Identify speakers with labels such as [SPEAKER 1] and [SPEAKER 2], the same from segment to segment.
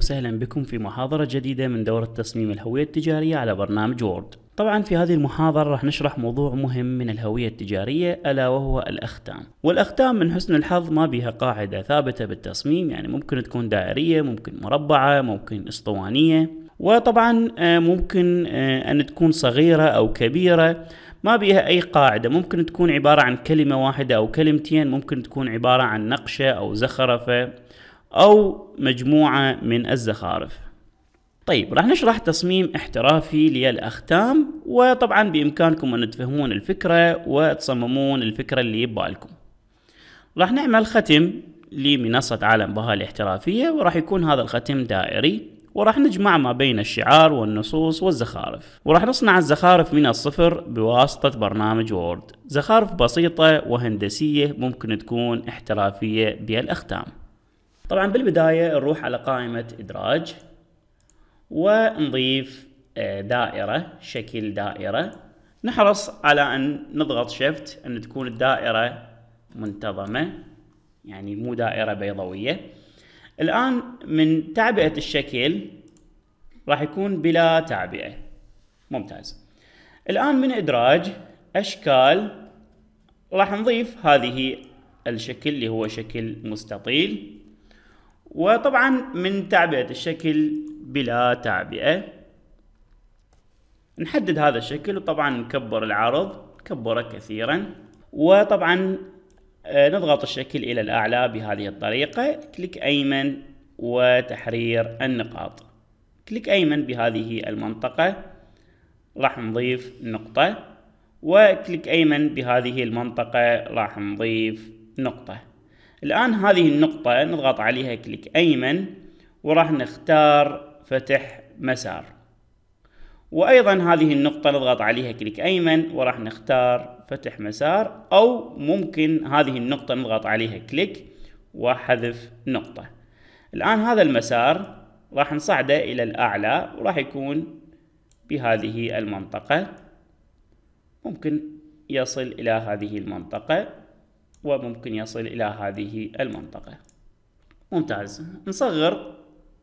[SPEAKER 1] وسهلا بكم في محاضرة جديدة من دورة تصميم الهوية التجارية على برنامج وورد طبعا في هذه المحاضرة راح نشرح موضوع مهم من الهوية التجارية ألا وهو الأختام والأختام من حسن الحظ ما بها قاعدة ثابتة بالتصميم يعني ممكن تكون دائرية ممكن مربعة ممكن اسطوانية وطبعا آه، ممكن آه، أن تكون صغيرة أو كبيرة ما بيها أي قاعدة ممكن تكون عبارة عن كلمة واحدة أو كلمتين ممكن تكون عبارة عن نقشة أو زخرفة أو مجموعة من الزخارف طيب راح نشرح تصميم احترافي للأختام وطبعا بإمكانكم أن تفهمون الفكرة وتصممون الفكرة اللي ببالكم راح نعمل ختم لمنصة عالم بها الاحترافية وراح يكون هذا الختم دائري وراح نجمع ما بين الشعار والنصوص والزخارف وراح نصنع الزخارف من الصفر بواسطة برنامج وورد زخارف بسيطة وهندسية ممكن تكون احترافية بالأختام طبعا بالبداية نروح على قائمة إدراج ونضيف آه، دائرة شكل دائرة نحرص على أن نضغط شيفت أن تكون الدائرة منتظمة يعني مو دائرة بيضوية الآن من تعبئة الشكل راح يكون بلا تعبئة ممتاز الآن من إدراج أشكال راح نضيف هذه الشكل اللي هو شكل مستطيل وطبعا من تعبئة الشكل بلا تعبئة نحدد هذا الشكل وطبعا نكبر العرض كبره كثيرا وطبعا آه، نضغط الشكل إلى الأعلى بهذه الطريقة كليك أيمن وتحرير النقاط كليك أيمن بهذه المنطقة راح نضيف نقطة وكليك أيمن بهذه المنطقة راح نضيف نقطة الآن هذه النقطة نضغط عليها كليك أيمن وراح نختار فتح مسار وأيضا هذه النقطة نضغط عليها كليك أيمن وراح نختار فتح مسار أو ممكن هذه النقطة نضغط عليها كليك وحذف نقطة الآن هذا المسار راح نصعده إلى الأعلى وراح يكون بهذه المنطقة ممكن يصل إلى هذه المنطقة وممكن يصل إلى هذه المنطقة ممتاز نصغر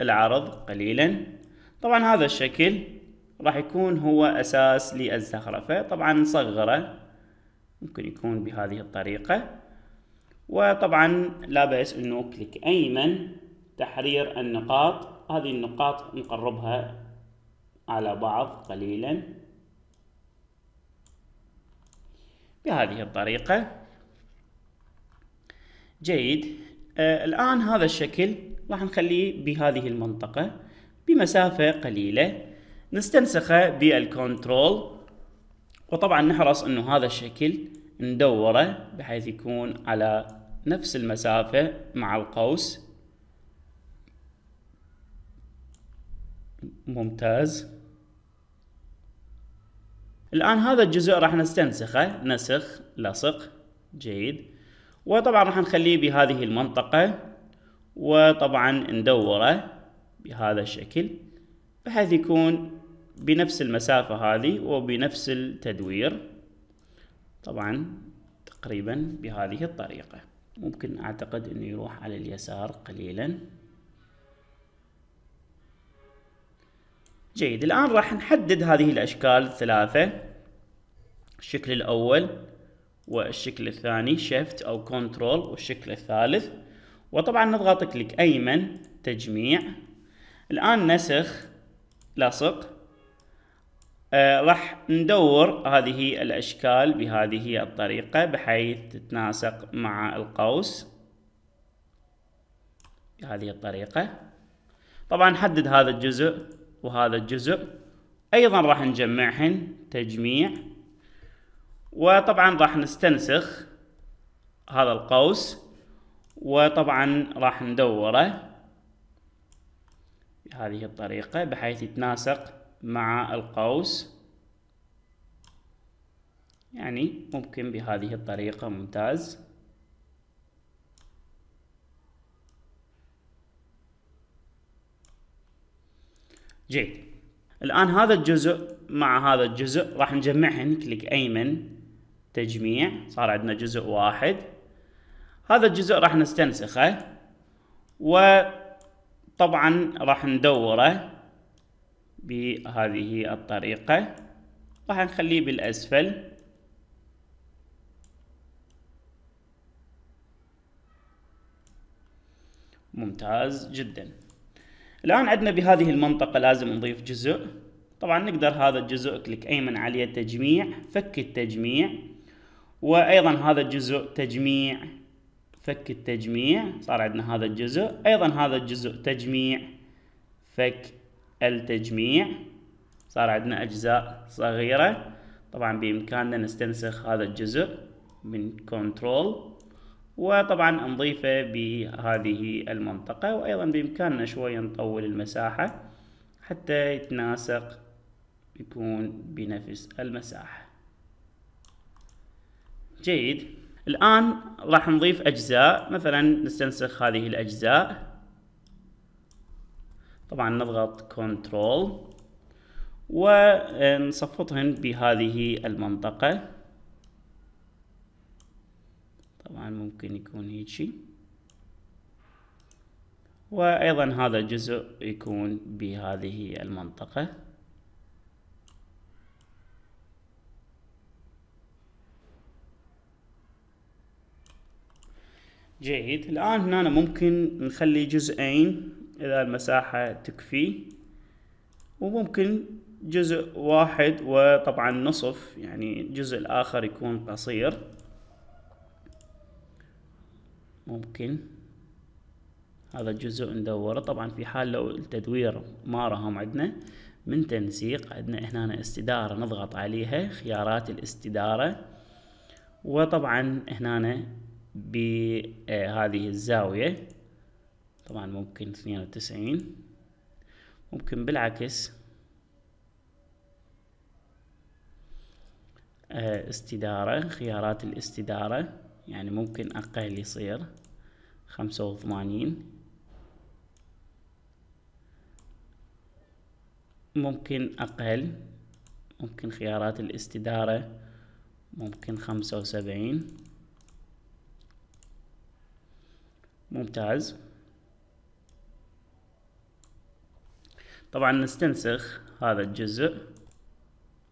[SPEAKER 1] العرض قليلا طبعا هذا الشكل راح يكون هو أساس للزخرفة طبعا نصغره ممكن يكون بهذه الطريقة وطبعا لا بأس أنه كليك أيمن تحرير النقاط هذه النقاط نقربها على بعض قليلا بهذه الطريقة جيد آه الآن هذا الشكل راح نخليه بهذه المنطقة بمسافة قليلة نستنسخه بالكنترول وطبعا نحرص انه هذا الشكل ندوره بحيث يكون على نفس المسافة مع القوس ممتاز الآن هذا الجزء راح نستنسخه نسخ لصق جيد وطبعا راح نخليه بهذه المنطقة وطبعا ندوره بهذا الشكل بحيث يكون بنفس المسافة هذه وبنفس التدوير طبعا تقريبا بهذه الطريقة ممكن أعتقد أنه يروح على اليسار قليلا جيد الآن راح نحدد هذه الأشكال الثلاثة الشكل الأول والشكل الثاني شيفت أو كنترول والشكل الثالث وطبعا نضغط كليك أيمن تجميع الآن نسخ لصق آه راح ندور هذه الأشكال بهذه الطريقة بحيث تتناسق مع القوس بهذه الطريقة طبعا نحدد هذا الجزء وهذا الجزء أيضا راح نجمعهن تجميع وطبعا راح نستنسخ هذا القوس وطبعا راح ندوره بهذه الطريقة بحيث يتناسق مع القوس يعني ممكن بهذه الطريقة ممتاز جيد الآن هذا الجزء مع هذا الجزء راح نجمعهن كليك أيمن تجميع صار عندنا جزء واحد هذا الجزء راح نستنسخه وطبعا راح ندوره بهذه الطريقة راح نخليه بالأسفل ممتاز جدا الآن عندنا بهذه المنطقة لازم نضيف جزء طبعا نقدر هذا الجزء كليك أيمن عليه تجميع فك التجميع وايضا هذا الجزء تجميع فك التجميع صار عندنا هذا الجزء ايضا هذا الجزء تجميع فك التجميع صار عندنا اجزاء صغيره طبعا بامكاننا نستنسخ هذا الجزء من كنترول وطبعا نضيفه بهذه المنطقه وايضا بامكاننا شويه نطول المساحه حتى يتناسق يكون بنفس المساحه جيد الآن راح نضيف أجزاء مثلا نستنسخ هذه الأجزاء طبعا نضغط كنترول ونصفطهن بهذه المنطقة طبعا ممكن يكون هيجي وأيضا هذا الجزء يكون بهذه المنطقة جيد الآن هنا ممكن نخلي جزئين إذا المساحة تكفي وممكن جزء واحد وطبعا نصف يعني الجزء الآخر يكون قصير ممكن هذا الجزء ندوره طبعا في حال لو التدوير ما راهم عندنا من تنسيق عندنا هنا استدارة نضغط عليها خيارات الاستدارة وطبعا هنا بهذه آه، الزاوية طبعا ممكن اثنين وتسعين ممكن بالعكس آه، استدارة خيارات الاستدارة يعني ممكن أقل يصير خمسة وثمانين ممكن أقل ممكن خيارات الاستدارة ممكن خمسة وسبعين ممتاز طبعا نستنسخ هذا الجزء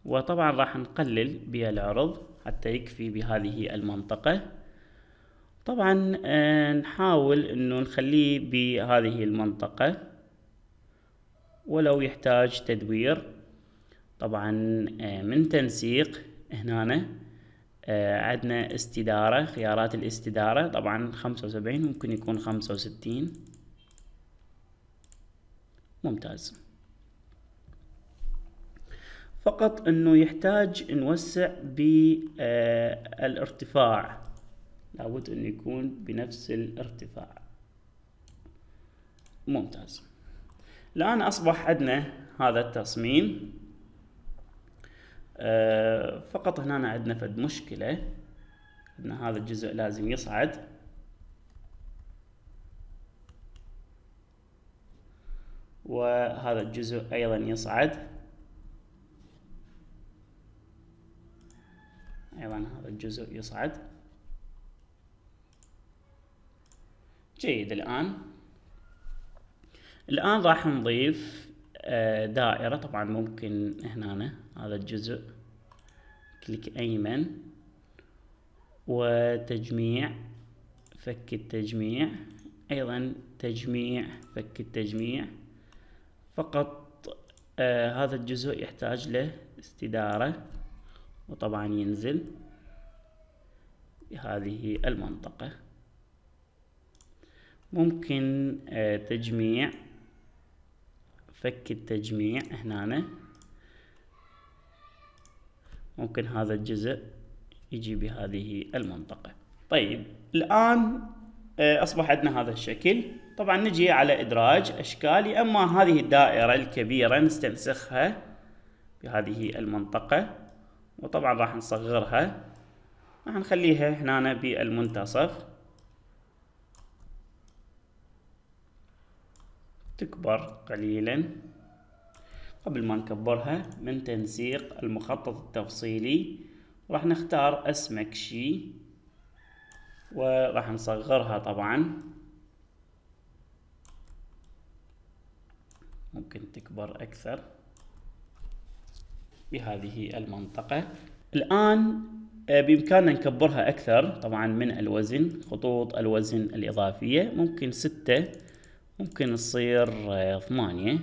[SPEAKER 1] وطبعا راح نقلل بالعرض حتى يكفي بهذه المنطقة طبعا آه، نحاول انه نخليه بهذه المنطقة ولو يحتاج تدوير طبعا آه، من تنسيق هنا آه، عندنا استدارة خيارات الاستدارة طبعا خمسة وسبعين ممكن يكون خمسة وستين ممتاز فقط انه يحتاج نوسع بالارتفاع آه، لابد انه يكون بنفس الارتفاع ممتاز الان اصبح عندنا هذا التصميم آه، فقط هنا عندنا فد مشكلة ان هذا الجزء لازم يصعد وهذا الجزء أيضا يصعد أيضا هذا الجزء يصعد جيد الآن الآن راح نضيف آه، دائرة طبعا ممكن هنا هذا الجزء كليك أيمن وتجميع فك التجميع أيضا تجميع فك التجميع فقط آه هذا الجزء يحتاج له استدارة وطبعا ينزل هذه المنطقة ممكن آه تجميع فك التجميع هنا ممكن هذا الجزء يجي بهذه المنطقة طيب الآن آه، أصبح عندنا هذا الشكل طبعا نجي على إدراج أشكالي أما هذه الدائرة الكبيرة نستنسخها بهذه المنطقة وطبعا راح نصغرها راح نخليها هنا بالمنتصف تكبر قليلا قبل ما نكبرها من تنسيق المخطط التفصيلي راح نختار اسمك شي وراح نصغرها طبعا ممكن تكبر أكثر بهذه المنطقة الآن آه، بإمكاننا نكبرها أكثر طبعا من الوزن خطوط الوزن الإضافية ممكن ستة ممكن تصير آه، ثمانية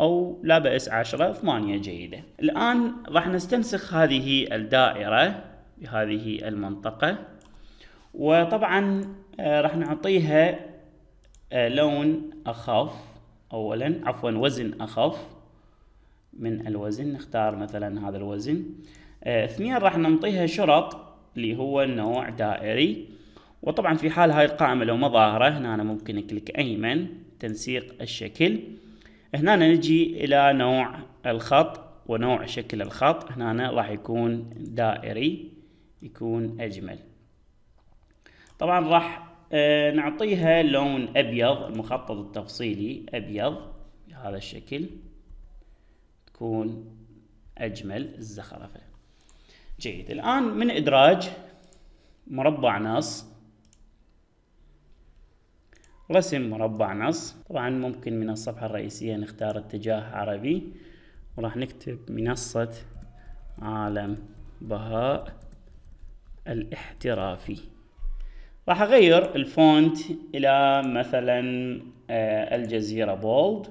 [SPEAKER 1] أو لا بأس عشرة ثمانية جيدة الآن راح نستنسخ هذه الدائرة بهذه المنطقة وطبعا آه، راح نعطيها آه، لون أخف أولا عفوا وزن أخف من الوزن نختار مثلا هذا الوزن اثنين راح نعطيها شرط اللي هو النوع دائري وطبعا في حال هاي القائمة لو ما ظاهرة هنا أنا ممكن أكليك أيمن تنسيق الشكل هنا نجي إلى نوع الخط ونوع شكل الخط هنا راح يكون دائري يكون أجمل طبعا راح آه، نعطيها لون أبيض المخطط التفصيلي أبيض بهذا الشكل تكون أجمل الزخرفة جيد الآن من إدراج مربع نص رسم مربع نص طبعا ممكن من الصفحة الرئيسية نختار اتجاه عربي وراح نكتب منصة عالم بهاء الاحترافي راح اغير الفونت الى مثلا آه، الجزيرة بولد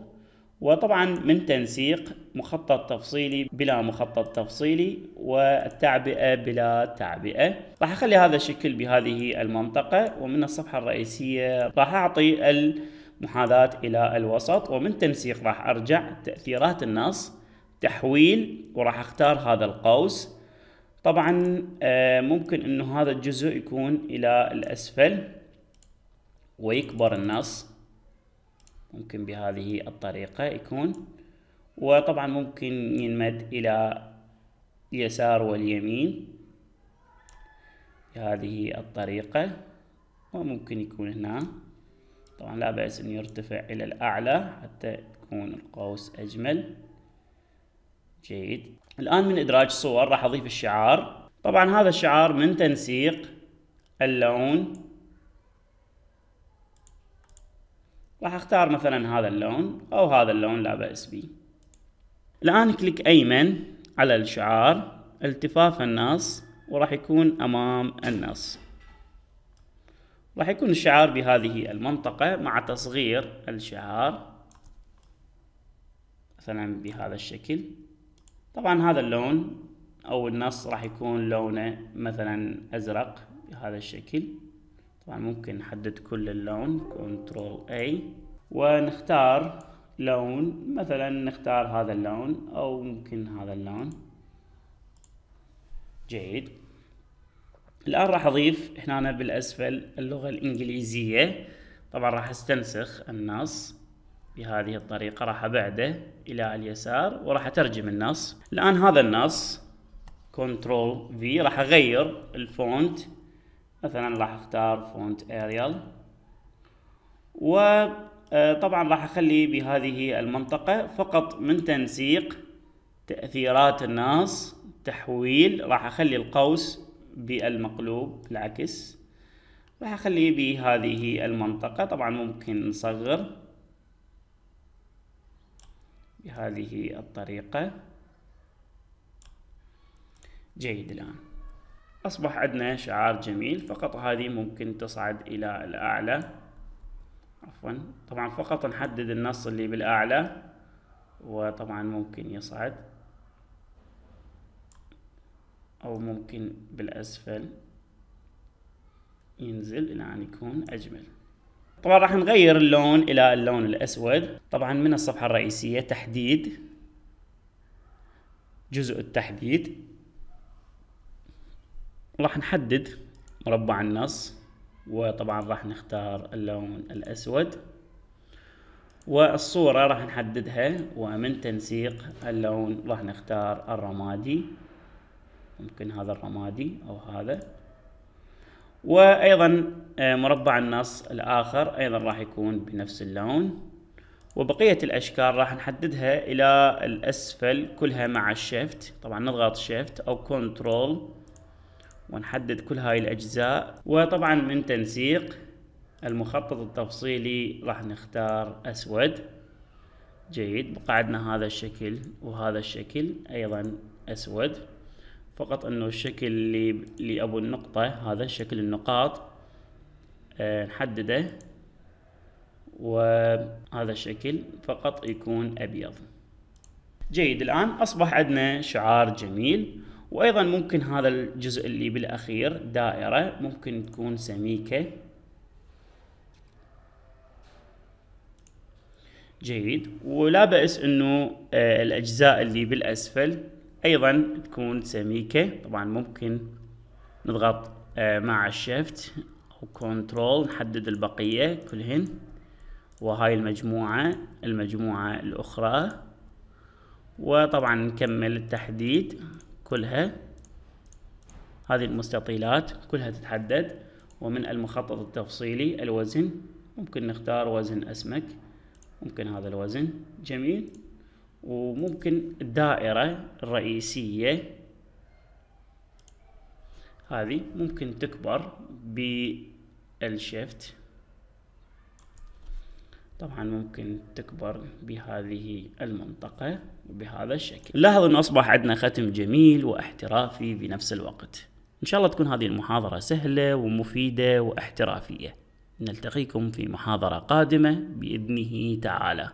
[SPEAKER 1] وطبعا من تنسيق مخطط تفصيلي بلا مخطط تفصيلي والتعبئة بلا تعبئة راح أخلي هذا الشكل بهذه المنطقة ومن الصفحة الرئيسية راح أعطي المحاذاة إلى الوسط ومن تنسيق راح أرجع تأثيرات النص تحويل وراح أختار هذا القوس طبعا آه، ممكن أنه هذا الجزء يكون إلى الأسفل ويكبر النص ممكن بهذه الطريقة يكون وطبعا ممكن ينمد إلى اليسار واليمين بهذه الطريقة وممكن يكون هنا طبعا لا بأس أن يرتفع إلى الأعلى حتى يكون القوس أجمل جيد الآن من إدراج صور راح أضيف الشعار طبعا هذا الشعار من تنسيق اللون راح اختار مثلا هذا اللون او هذا اللون لا بأس به الان كليك ايمن على الشعار التفاف النص وراح يكون امام النص راح يكون الشعار بهذه المنطقة مع تصغير الشعار مثلا بهذا الشكل طبعا هذا اللون او النص راح يكون لونه مثلا ازرق بهذا الشكل طبعا ممكن نحدد كل اللون كنترول A ونختار لون مثلا نختار هذا اللون او ممكن هذا اللون جيد الان راح اضيف هنا بالاسفل اللغة الانجليزية طبعا راح استنسخ النص بهذه الطريقة راح ابعده الى اليسار وراح اترجم النص الان هذا النص كنترول في راح اغير الفونت مثلا راح اختار فونت اريال وطبعا راح اخلي بهذه المنطقة فقط من تنسيق تأثيرات الناس تحويل راح اخلي القوس بالمقلوب العكس راح اخليه بهذه المنطقة طبعا ممكن نصغر بهذه الطريقة جيد الآن أصبح عندنا شعار جميل فقط هذه ممكن تصعد إلى الأعلى عفوا طبعا فقط نحدد النص اللي بالأعلى وطبعا ممكن يصعد أو ممكن بالأسفل ينزل إلى أن يكون أجمل طبعا راح نغير اللون إلى اللون الأسود طبعا من الصفحة الرئيسية تحديد جزء التحديد راح نحدد مربع النص وطبعا راح نختار اللون الأسود والصورة راح نحددها ومن تنسيق اللون راح نختار الرمادي ممكن هذا الرمادي أو هذا وأيضا آه، مربع النص الآخر أيضا راح يكون بنفس اللون وبقية الأشكال راح نحددها إلى الأسفل كلها مع الشيفت طبعا نضغط شيفت أو كنترول ونحدد كل هاي الأجزاء وطبعا من تنسيق المخطط التفصيلي راح نختار أسود جيد بقعدنا هذا الشكل وهذا الشكل أيضا أسود فقط أنه الشكل اللي, اللي أبو النقطة هذا شكل النقاط أه نحدده وهذا الشكل فقط يكون أبيض جيد الآن أصبح عندنا شعار جميل وايضا ممكن هذا الجزء اللي بالاخير دائره ممكن تكون سميكه جيد ولا بأس انه آه، الاجزاء اللي بالاسفل ايضا تكون سميكه طبعا ممكن نضغط آه، مع الشيفت او كنترول نحدد البقيه كلهن وهاي المجموعه المجموعه الاخرى وطبعا نكمل التحديد كلها هذه المستطيلات كلها تتحدد ومن المخطط التفصيلي الوزن ممكن نختار وزن أسمك ممكن هذا الوزن جميل وممكن الدائرة الرئيسية هذه ممكن تكبر بالشيفت طبعا ممكن تكبر بهذه المنطقة بهذا الشكل لاحظ أنه أصبح عندنا ختم جميل واحترافي بنفس الوقت إن شاء الله تكون هذه المحاضرة سهلة ومفيدة واحترافية نلتقيكم في محاضرة قادمة بإذنه تعالى